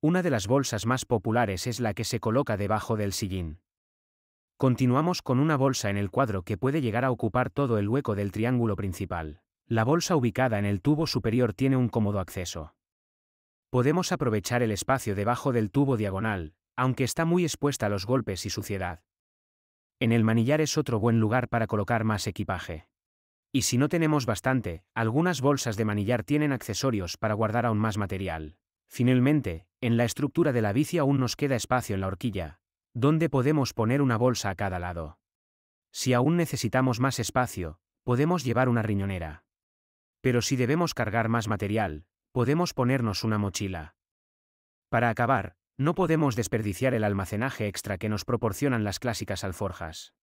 Una de las bolsas más populares es la que se coloca debajo del sillín. Continuamos con una bolsa en el cuadro que puede llegar a ocupar todo el hueco del triángulo principal. La bolsa ubicada en el tubo superior tiene un cómodo acceso. Podemos aprovechar el espacio debajo del tubo diagonal, aunque está muy expuesta a los golpes y suciedad. En el manillar es otro buen lugar para colocar más equipaje. Y si no tenemos bastante, algunas bolsas de manillar tienen accesorios para guardar aún más material. Finalmente, en la estructura de la bici aún nos queda espacio en la horquilla, donde podemos poner una bolsa a cada lado. Si aún necesitamos más espacio, podemos llevar una riñonera. Pero si debemos cargar más material, podemos ponernos una mochila. Para acabar, no podemos desperdiciar el almacenaje extra que nos proporcionan las clásicas alforjas.